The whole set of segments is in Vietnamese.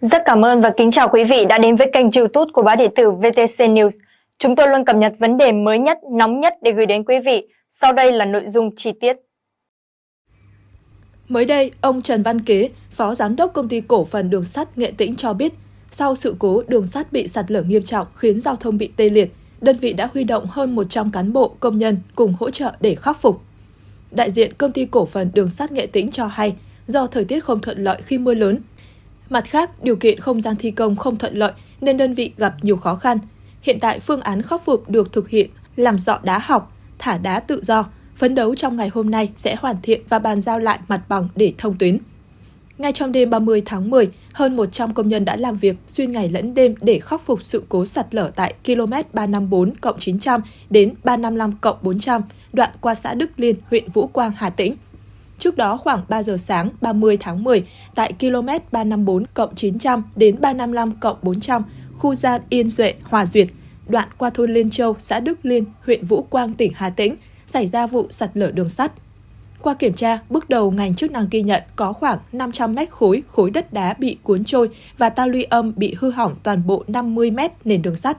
Rất cảm ơn và kính chào quý vị đã đến với kênh youtube của báo điện tử VTC News. Chúng tôi luôn cập nhật vấn đề mới nhất, nóng nhất để gửi đến quý vị. Sau đây là nội dung chi tiết. Mới đây, ông Trần Văn Kế, Phó Giám đốc Công ty Cổ phần Đường sắt Nghệ Tĩnh cho biết, sau sự cố đường sắt bị sạt lở nghiêm trọng khiến giao thông bị tê liệt, đơn vị đã huy động hơn 100 cán bộ, công nhân cùng hỗ trợ để khắc phục. Đại diện Công ty Cổ phần Đường sắt Nghệ Tĩnh cho hay, do thời tiết không thuận lợi khi mưa lớn Mặt khác, điều kiện không gian thi công không thuận lợi nên đơn vị gặp nhiều khó khăn. Hiện tại phương án khắc phục được thực hiện làm dọ đá học, thả đá tự do, phấn đấu trong ngày hôm nay sẽ hoàn thiện và bàn giao lại mặt bằng để thông tuyến. Ngay trong đêm 30 tháng 10, hơn 100 công nhân đã làm việc xuyên ngày lẫn đêm để khắc phục sự cố sạt lở tại km 354 900 đến 355 400, đoạn qua xã Đức Liên, huyện Vũ Quang, Hà Tĩnh. Trước đó khoảng 3 giờ sáng 30 tháng 10 tại km 354 900 đến 355 400 khu gian Yên Duệ, Hòa Duyệt, đoạn qua thôn Liên Châu, xã Đức Liên, huyện Vũ Quang, tỉnh Hà Tĩnh, xảy ra vụ sạt lở đường sắt. Qua kiểm tra, bước đầu ngành chức năng ghi nhận có khoảng 500 mét khối khối đất đá bị cuốn trôi và ta luy âm bị hư hỏng toàn bộ 50 mét nền đường sắt.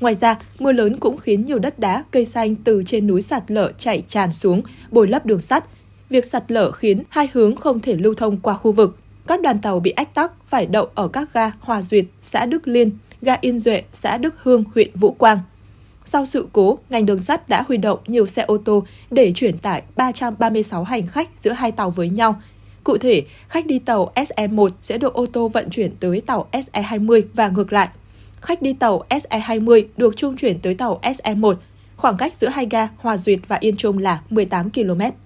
Ngoài ra, mưa lớn cũng khiến nhiều đất đá, cây xanh từ trên núi sạt lở chảy tràn xuống, bồi lấp đường sắt, việc sạt lở khiến hai hướng không thể lưu thông qua khu vực. Các đoàn tàu bị ách tắc phải đậu ở các ga Hòa Duyệt, xã Đức Liên, ga Yên Duệ, xã Đức Hương, huyện Vũ Quang. Sau sự cố, ngành đường sắt đã huy động nhiều xe ô tô để chuyển tải 336 hành khách giữa hai tàu với nhau. Cụ thể, khách đi tàu SE1 sẽ được ô tô vận chuyển tới tàu SE20 và ngược lại. Khách đi tàu SE20 được trung chuyển tới tàu SE1. Khoảng cách giữa hai ga Hòa Duyệt và Yên Trung là 18 km.